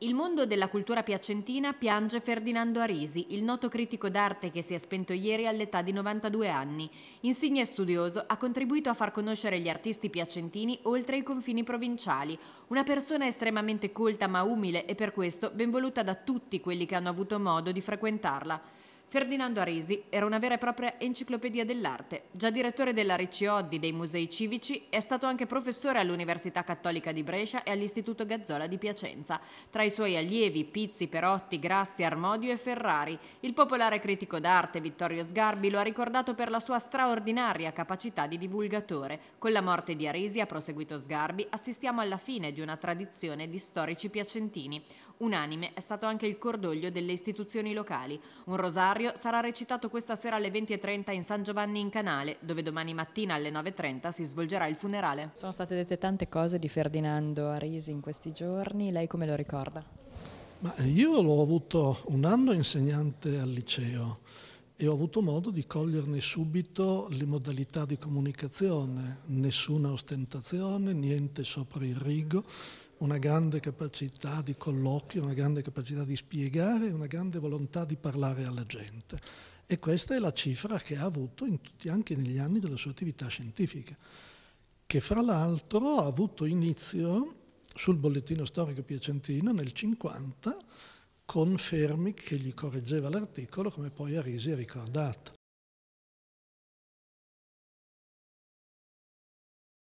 Il mondo della cultura piacentina piange Ferdinando Arisi, il noto critico d'arte che si è spento ieri all'età di 92 anni. Insigne studioso, ha contribuito a far conoscere gli artisti piacentini oltre i confini provinciali. Una persona estremamente colta ma umile e per questo ben voluta da tutti quelli che hanno avuto modo di frequentarla. Ferdinando Arisi era una vera e propria enciclopedia dell'arte. Già direttore della Riccioddi dei Musei Civici, è stato anche professore all'Università Cattolica di Brescia e all'Istituto Gazzola di Piacenza. Tra i suoi allievi Pizzi, Perotti, Grassi, Armodio e Ferrari. Il popolare critico d'arte Vittorio Sgarbi lo ha ricordato per la sua straordinaria capacità di divulgatore. Con la morte di Arisi, ha proseguito Sgarbi, assistiamo alla fine di una tradizione di storici piacentini. Unanime è stato anche il cordoglio delle istituzioni locali. Un rosario Barrio sarà recitato questa sera alle 20.30 in San Giovanni in Canale, dove domani mattina alle 9.30 si svolgerà il funerale. Sono state dette tante cose di Ferdinando Arisi in questi giorni, lei come lo ricorda? Ma io l'ho avuto un anno insegnante al liceo e ho avuto modo di coglierne subito le modalità di comunicazione, nessuna ostentazione, niente sopra il rigo, una grande capacità di colloquio, una grande capacità di spiegare, una grande volontà di parlare alla gente. E questa è la cifra che ha avuto tutti, anche negli anni della sua attività scientifica, che fra l'altro ha avuto inizio sul bollettino storico piacentino nel 50 con Fermi che gli correggeva l'articolo, come poi Arisi ha ricordato.